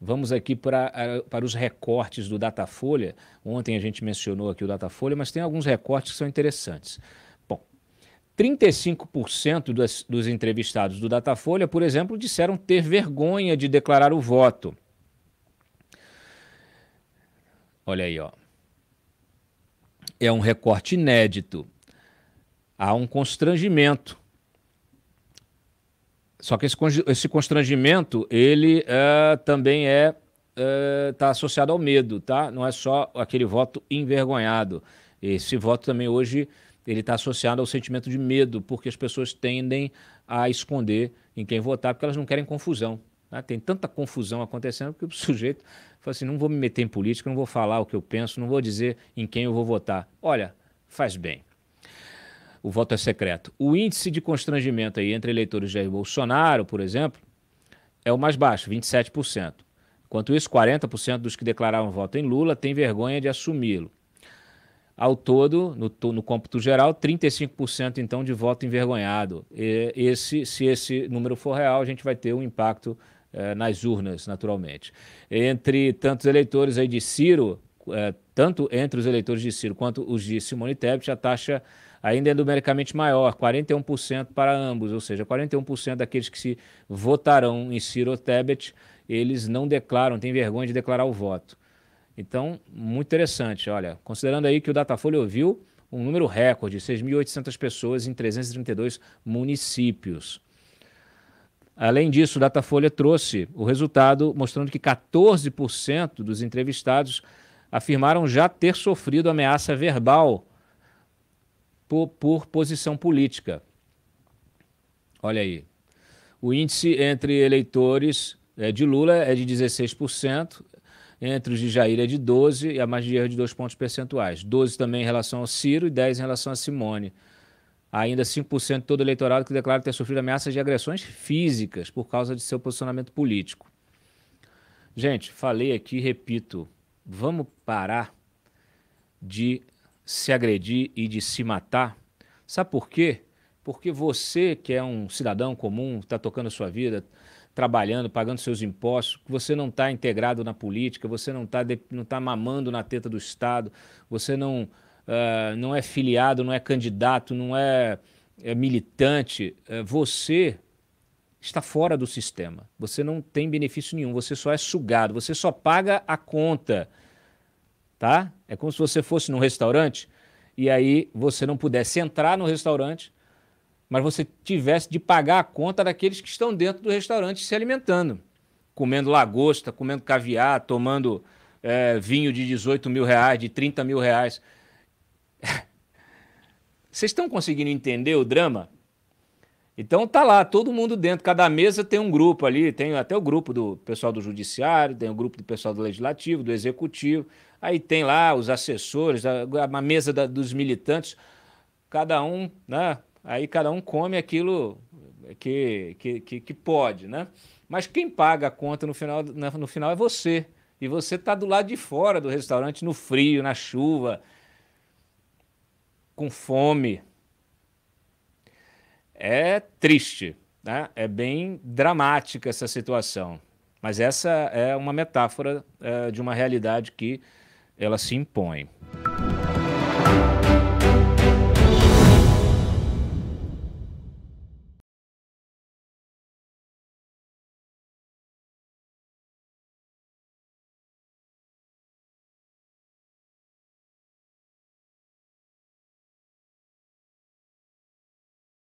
Vamos aqui para, para os recortes do Datafolha. Ontem a gente mencionou aqui o Datafolha, mas tem alguns recortes que são interessantes. Bom, 35% dos, dos entrevistados do Datafolha, por exemplo, disseram ter vergonha de declarar o voto. Olha aí, ó. É um recorte inédito. Há um constrangimento só que esse, esse constrangimento, ele uh, também é está é, uh, associado ao medo, tá? Não é só aquele voto envergonhado. Esse voto também hoje ele está associado ao sentimento de medo, porque as pessoas tendem a esconder em quem votar, porque elas não querem confusão. Né? Tem tanta confusão acontecendo que o sujeito fala assim: não vou me meter em política, não vou falar o que eu penso, não vou dizer em quem eu vou votar. Olha, faz bem o voto é secreto. O índice de constrangimento aí entre eleitores de Jair Bolsonaro, por exemplo, é o mais baixo, 27%. Enquanto isso, 40% dos que declararam voto em Lula têm vergonha de assumi-lo. Ao todo, no, no cômputo geral, 35% então de voto envergonhado. E esse, se esse número for real, a gente vai ter um impacto eh, nas urnas, naturalmente. Entre tantos eleitores aí de Ciro, eh, tanto entre os eleitores de Ciro quanto os de Simone Tebet, a taxa ainda é numericamente maior, 41% para ambos, ou seja, 41% daqueles que se votarão em Ciro Tebet, eles não declaram, têm vergonha de declarar o voto. Então, muito interessante, olha, considerando aí que o Datafolha ouviu um número recorde, 6.800 pessoas em 332 municípios. Além disso, o Datafolha trouxe o resultado mostrando que 14% dos entrevistados afirmaram já ter sofrido ameaça verbal por, por posição política. Olha aí. O índice entre eleitores é, de Lula é de 16%, entre os de Jair é de 12% e a margem de erro de 2 pontos percentuais. 12% também em relação ao Ciro e 10% em relação a Simone. Ainda 5% de todo eleitorado que declara ter sofrido ameaças de agressões físicas por causa de seu posicionamento político. Gente, falei aqui, repito, vamos parar de se agredir e de se matar. Sabe por quê? Porque você, que é um cidadão comum, está tocando a sua vida, trabalhando, pagando seus impostos, você não está integrado na política, você não está não tá mamando na teta do Estado, você não, uh, não é filiado, não é candidato, não é, é militante, uh, você está fora do sistema. Você não tem benefício nenhum, você só é sugado, você só paga a conta tá? É como se você fosse num restaurante e aí você não pudesse entrar no restaurante, mas você tivesse de pagar a conta daqueles que estão dentro do restaurante se alimentando, comendo lagosta, comendo caviar, tomando é, vinho de 18 mil reais, de 30 mil reais. Vocês estão conseguindo entender o drama? Então tá lá, todo mundo dentro, cada mesa tem um grupo ali, tem até o grupo do pessoal do judiciário, tem o grupo do pessoal do legislativo, do executivo, aí tem lá os assessores, a, mesa da, dos militantes, cada um, né? Aí cada um come aquilo que, que, que, que pode, né? Mas quem paga a conta no final, no final é você. E você está do lado de fora do restaurante, no frio, na chuva, com fome. É triste, né? é bem dramática essa situação. Mas essa é uma metáfora é, de uma realidade que ela se impõe.